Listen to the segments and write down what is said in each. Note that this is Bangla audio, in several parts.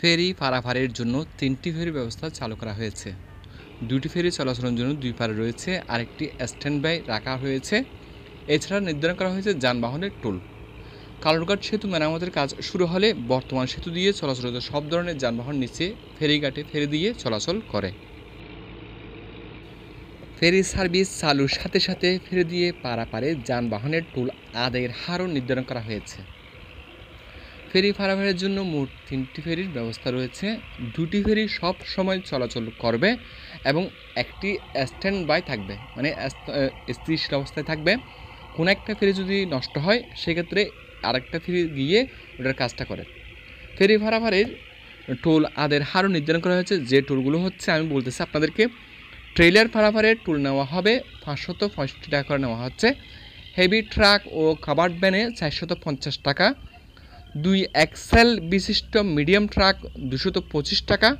ফেরি পারাপারের জন্য তিনটি ফেরি ব্যবস্থা চালু করা হয়েছে দুটি ফেরি চলাচলের জন্য দুই পারে রয়েছে আরেকটি স্ট্যান্ড বাই রাখা হয়েছে এছাড়া নির্ধারণ করা হয়েছে যানবাহনের টোল কালুরঘাট সেতু মেরামতের কাজ শুরু হলে বর্তমান সেতু দিয়ে চলাচলত সব ধরনের যানবাহন নিচে ফেরিঘাটে ফেরি দিয়ে চলাচল করে ফেরি সার্ভিস চালুর সাথে সাথে ফেরি দিয়ে পারাপারে যানবাহনের টোল আদায়ের হারও নির্ধারণ করা হয়েছে ফেরি ফারামের জন্য মোট তিনটি ফেরির ব্যবস্থা রয়েছে দুটি ফেরি সব সময় চলাচল করবে এবং একটি স্ট্যান্ড বাই থাকবে মানে স্থির অবস্থায় থাকবে কোনো একটা ফেরি যদি নষ্ট হয় সেক্ষেত্রে আরেকটা ফেরি গিয়ে ওটার কাজটা করে ফেরি ফারাফারের টোল আদের হারও নির্ধারণ করা হয়েছে যে টোলগুলো হচ্ছে আমি বলতেছি আপনাদেরকে ট্রেলার ফারাফারের টোল নেওয়া হবে পাঁচশত পঁয়ষট্টি টাকা করে নেওয়া হচ্ছে হেভি ট্রাক ও কাবার্ড ভ্যানে চারশত পঞ্চাশ টাকা দুই এক্সেল বিশিষ্ট মিডিয়াম ট্রাক দুশত পঁচিশ টাকা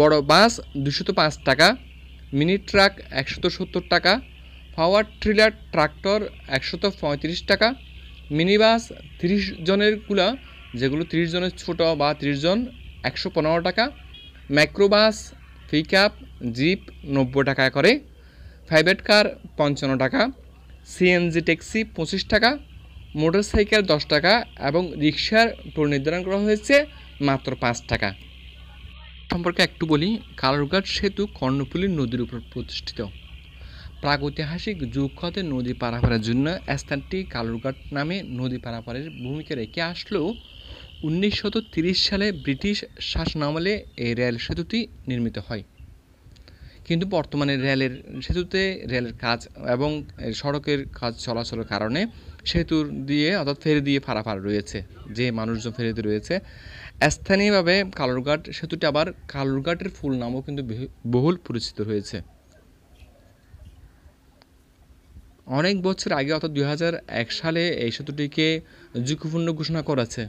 বড় বাস দুশত পাঁচ টাকা মিনি ট্রাক একশত সত্তর টাকা পাওয়ার ট্রিলার ট্রাক্টর একশত পঁয়ত্রিশ টাকা মিনি বাস তিরিশ কুলা যেগুলো তিরিশ জনের ছোট বা তিরিশ জন একশো পনেরো টাকা ম্যাক্রোবাস পিক আপ জিপ নব্বই টাকা করে প্রাইভেট কার পঞ্চান্ন টাকা সিএনজি ট্যাক্সি পঁচিশ টাকা মোটরসাইকেল দশ টাকা এবং রিক্সার টোল নির্ধারণ করা হয়েছে মাত্র পাঁচ টাকা সম্পর্কে একটু বলি কালুরঘাট সেতু কর্ণফুলী নদীর উপর প্রতিষ্ঠিত প্রাগৈতিহাসিক যুগ হতে নদী পারাপারের জন্য স্থানটি কালুরঘাট নামে নদী পারাপারের ভূমিকা রেখে আসলেও উনিশশত সালে ব্রিটিশ শাসনামলে এই রেল সেতুটি নির্মিত হয় কিন্তু বর্তমানে রেলের সেতুতে রেলের কাজ এবং সড়কের কাজ চলাচলের কারণে সেতুর দিয়ে অর্থাৎ ফেরি দিয়ে ফারাফার রয়েছে যে মানুষজন ফেরিতে রয়েছে স্থানীয়ভাবে কালুরঘাট সেতুটি আবার কালুরঘাটের ফুল নামও কিন্তু বহুল পরিচিত রয়েছে অনেক বছর আগে অর্থাৎ দুই সালে এই সেতুটিকে ঝুঁকিপূর্ণ ঘোষণা করেছে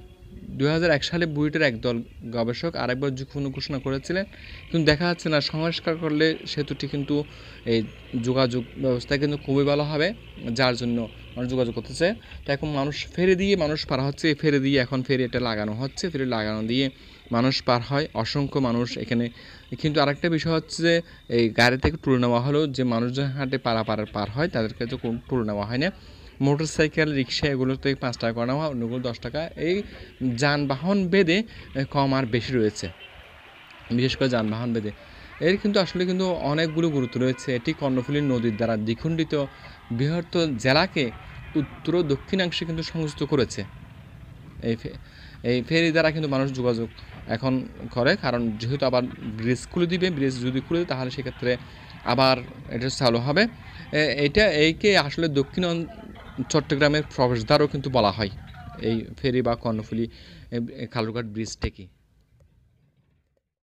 দুই সালে বুয়েটের একদল গবেষক আরেকবার ঝুঁকিপূর্ণ ঘোষণা করেছিলেন কিন্তু দেখা যাচ্ছে না সংস্কার করলে সেতুটি কিন্তু এই যোগাযোগ ব্যবস্থা কিন্তু খুবই ভালো হবে যার জন্য মানুষ যোগাযোগ করতেছে তো এখন মানুষ ফেরে দিয়ে মানুষ পার হচ্ছে ফেরে দিয়ে এখন ফেরে এটা লাগানো হচ্ছে ফেরে লাগানো দিয়ে মানুষ পার হয় অসংখ্য মানুষ এখানে কিন্তু আরেকটা বিষয় হচ্ছে যে এই গাড়ি থেকে তুলে নেওয়া হলেও যে মানুষজন হাঁটে পারাপাড়ার পার হয় তাদেরকে তো তুলে নেওয়া হয় না মোটর সাইকেল রিক্সা এগুলো থেকে পাঁচ টাকা করে নেওয়া হয় অন্যগুলো দশ টাকা এই যানবাহন বেদে কম আর বেশি রয়েছে বিশেষ করে যানবাহন বেদে এর কিন্তু আসলে কিন্তু অনেকগুলো গুরুত্ব রয়েছে এটি কর্ণফুলী নদীর দ্বারা দ্বিখণ্ডিত বৃহত্তর জেলাকে উত্তর ও দক্ষিণাংশে কিন্তু সংযুক্ত করেছে এই এই ফেরি দ্বারা কিন্তু মানুষ যোগাযোগ এখন করে কারণ যেহেতু আবার ব্রিজ খুলে দিবে ব্রিজ যদি খুলে তাহলে সেক্ষেত্রে আবার এটা চালু হবে এটা এইকে আসলে দক্ষিণ চট্টগ্রামের প্রবেশদ্বারও কিন্তু বলা হয় এই ফেরি বা কর্ণফুলি খালুরঘাট ব্রিজটাকে